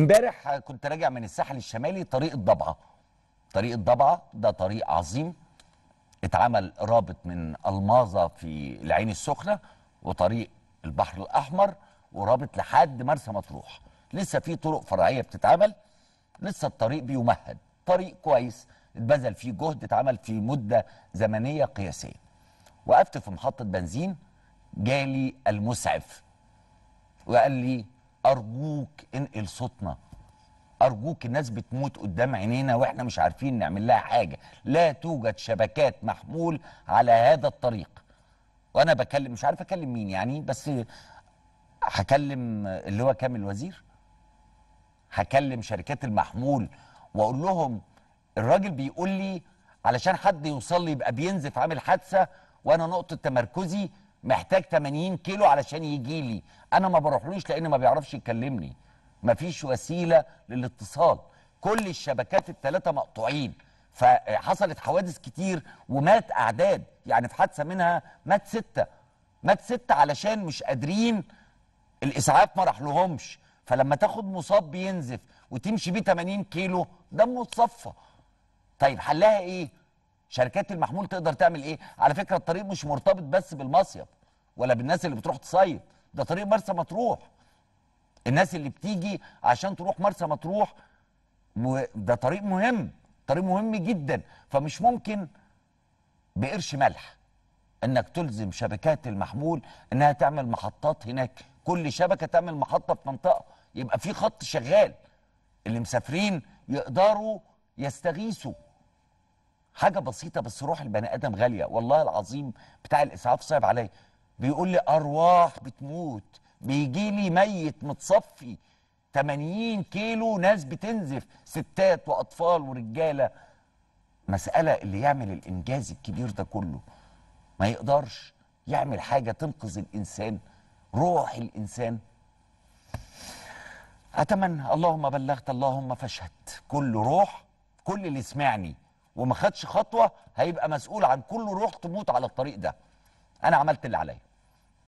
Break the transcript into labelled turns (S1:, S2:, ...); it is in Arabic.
S1: امبارح كنت راجع من الساحل الشمالي طريق الضبعه طريق الضبعه ده طريق عظيم اتعمل رابط من الماظه في العين السخنه وطريق البحر الاحمر ورابط لحد مرسى مطروح لسه في طرق فرعيه بتتعمل لسه الطريق بيمهد طريق كويس اتبذل فيه جهد اتعمل في مده زمنيه قياسيه وقفت في محطه بنزين جالي المسعف وقال لي ارجوك انقل صوتنا ارجوك الناس بتموت قدام عينينا واحنا مش عارفين نعمل لها حاجه لا توجد شبكات محمول على هذا الطريق وانا بكلم مش عارف اكلم مين يعني بس هكلم اللي هو كامل الوزير هكلم شركات المحمول واقول لهم الراجل بيقول لي علشان حد يوصل لي يبقى بينزف عامل حادثه وانا نقطه تمركزي محتاج 80 كيلو علشان يجي لي انا ما بروحلوش لان ما بيعرفش يكلمني مفيش وسيله للاتصال كل الشبكات الثلاثه مقطوعين فحصلت حوادث كتير ومات اعداد يعني في حادثه منها مات سته مات سته علشان مش قادرين الاسعاف ما راحلهمش فلما تاخد مصاب بينزف وتمشي بيه 80 كيلو دمه اتصفى طيب حلها ايه شركات المحمول تقدر تعمل ايه على فكره الطريق مش مرتبط بس بالمصيف ولا بالناس اللي بتروح تصيف ده طريق مرسى مطروح الناس اللي بتيجي عشان تروح مرسى مطروح ده طريق مهم طريق مهم جدا فمش ممكن بقرش ملح انك تلزم شبكات المحمول انها تعمل محطات هناك كل شبكه تعمل محطه في منطقه يبقى في خط شغال اللي مسافرين يقدروا يستغيثوا حاجه بسيطه بس روح البني ادم غاليه والله العظيم بتاع الاسعاف صعب عليا بيقول لي ارواح بتموت بيجي لي ميت متصفي 80 كيلو ناس بتنزف ستات واطفال ورجاله مساله اللي يعمل الانجاز الكبير ده كله ما يقدرش يعمل حاجه تنقذ الانسان روح الانسان اتمنى اللهم بلغت اللهم فاشهد كل روح كل اللي سمعني وما خدش خطوه هيبقى مسؤول عن كل روح تموت على الطريق ده انا عملت اللي عليا